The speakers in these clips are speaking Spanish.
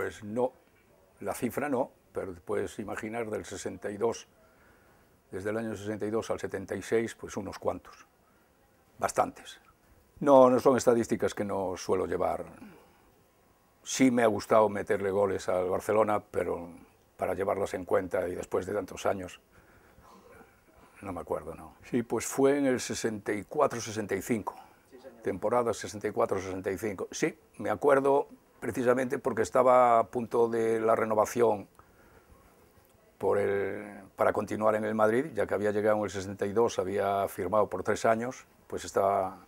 Pues no, la cifra no, pero puedes imaginar del 62, desde el año 62 al 76, pues unos cuantos, bastantes. No, no son estadísticas que no suelo llevar. Sí me ha gustado meterle goles al Barcelona, pero para llevarlas en cuenta y después de tantos años, no me acuerdo, no. Sí, pues fue en el 64-65, temporada 64-65. Sí, me acuerdo precisamente porque estaba a punto de la renovación para continuar en el Madrid, ya que había llegado en el 62, había firmado por tres años, pues estaba,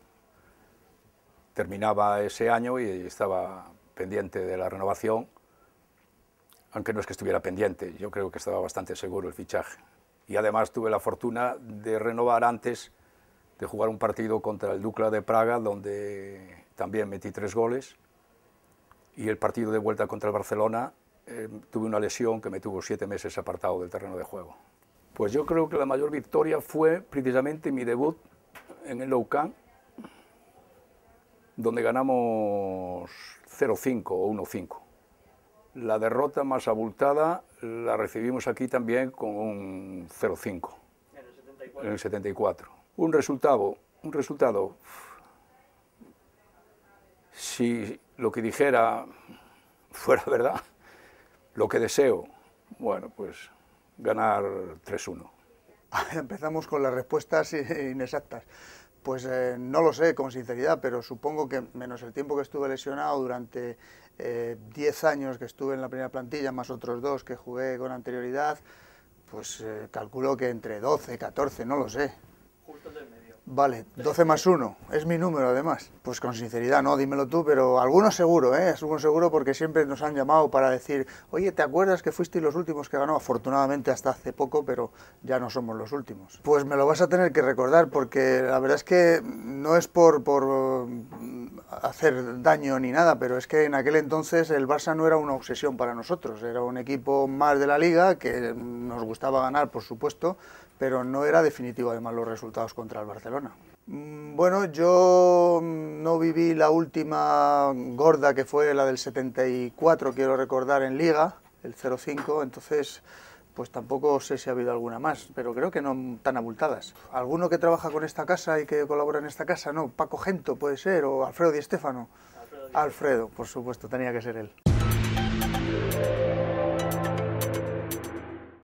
terminaba ese año y estaba pendiente de la renovación, aunque no es que estuviera pendiente, yo creo que estaba bastante seguro el fichaje. Y además tuve la fortuna de renovar antes de jugar un partido contra el Ducla de Praga, donde también metí tres goles, y el partido de vuelta contra el Barcelona em, tuve una lesión que me tuvo siete meses apartado del terreno de juego. Pues yo creo que la mayor victoria fue precisamente mi debut en el Low donde ganamos 0-5 o 1-5. La derrota más abultada la recibimos aquí también con un 0-5 en el 74. Un resultado, un resultado si lo que dijera fuera verdad, lo que deseo, bueno, pues ganar 3-1. Empezamos con las respuestas inexactas. Pues eh, no lo sé con sinceridad, pero supongo que menos el tiempo que estuve lesionado durante 10 eh, años que estuve en la primera plantilla, más otros dos que jugué con anterioridad, pues eh, calculo que entre 12, 14, no lo sé. Vale, 12 más 1, es mi número además. Pues con sinceridad, no, dímelo tú, pero algunos seguro, ¿eh? Algunos seguro porque siempre nos han llamado para decir, oye, ¿te acuerdas que fuiste los últimos que ganó? Afortunadamente hasta hace poco, pero ya no somos los últimos. Pues me lo vas a tener que recordar porque la verdad es que no es por, por hacer daño ni nada, pero es que en aquel entonces el Barça no era una obsesión para nosotros, era un equipo más de la liga que nos gustaba ganar, por supuesto, pero no era definitivo además los resultados contra el Barcelona. Mm, bueno, yo no viví la última gorda que fue la del 74, quiero recordar, en Liga, el 0-5, entonces pues tampoco sé si ha habido alguna más, pero creo que no tan abultadas. Alguno que trabaja con esta casa y que colabora en esta casa, no, Paco Gento puede ser, o Alfredo Di estefano Alfredo por supuesto, tenía que ser él.